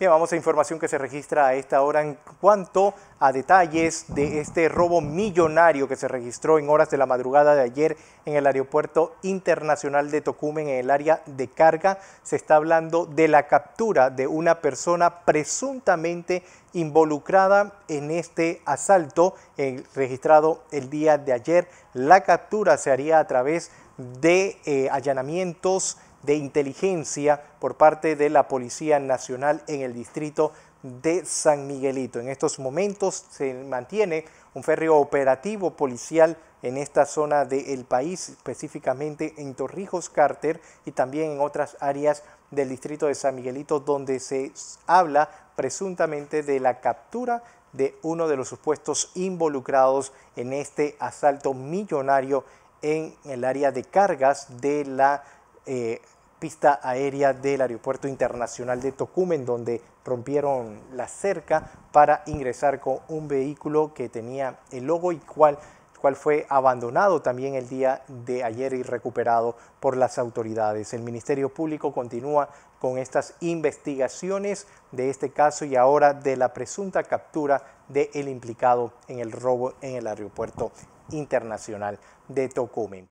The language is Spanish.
Bien, vamos a información que se registra a esta hora en cuanto a detalles de este robo millonario que se registró en horas de la madrugada de ayer en el Aeropuerto Internacional de Tocumen, en el área de carga. Se está hablando de la captura de una persona presuntamente involucrada en este asalto eh, registrado el día de ayer. La captura se haría a través de eh, allanamientos de inteligencia por parte de la Policía Nacional en el distrito de San Miguelito. En estos momentos se mantiene un férreo operativo policial en esta zona del país, específicamente en Torrijos Carter y también en otras áreas del distrito de San Miguelito, donde se habla presuntamente de la captura de uno de los supuestos involucrados en este asalto millonario en el área de cargas de la eh, pista aérea del Aeropuerto Internacional de Tocumen, donde rompieron la cerca para ingresar con un vehículo que tenía el logo y cual, fue abandonado también el día de ayer y recuperado por las autoridades. El Ministerio Público continúa con estas investigaciones de este caso y ahora de la presunta captura del el implicado en el robo en el Aeropuerto Internacional de Tocumen.